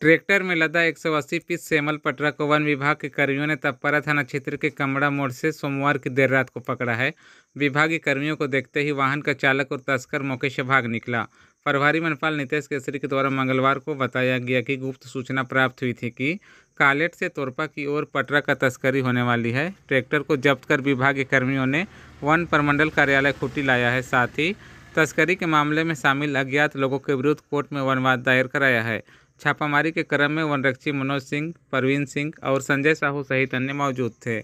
tractor में लदा 180 piece सेमल पटरा को वन विभाग के कर्मियों ने तपरा थाना क्षेत्र के कमड़ा मोड़ से सोमवार की देर रात को पकड़ा है विभागीय कर्मियों को देखते ही वाहन का चालक और तस्कर मौके से भाग निकला प्रभारी मनपाल नितेश केसरी के द्वारा मंगलवार को बताया गया कि गुप्त सूचना प्राप्त हुई थी कि कालेट से तोरपा की ओर पटरा का तस्करी होने वाली है ट्रैक्टर को जब्त कर विभागीय कर्मियों ने वन प्रमंडल कार्यालय खुटी लाया है साथ ही तस्करी के मामले में शामिल अज्ञात लोगों के विरुद्ध कोर्ट में वनवाद दायर कराया है छापामारी के क्रम में वनरक्षी मनोज सिंह परवीन सिंह और संजय साहू सहित अन्य मौजूद थे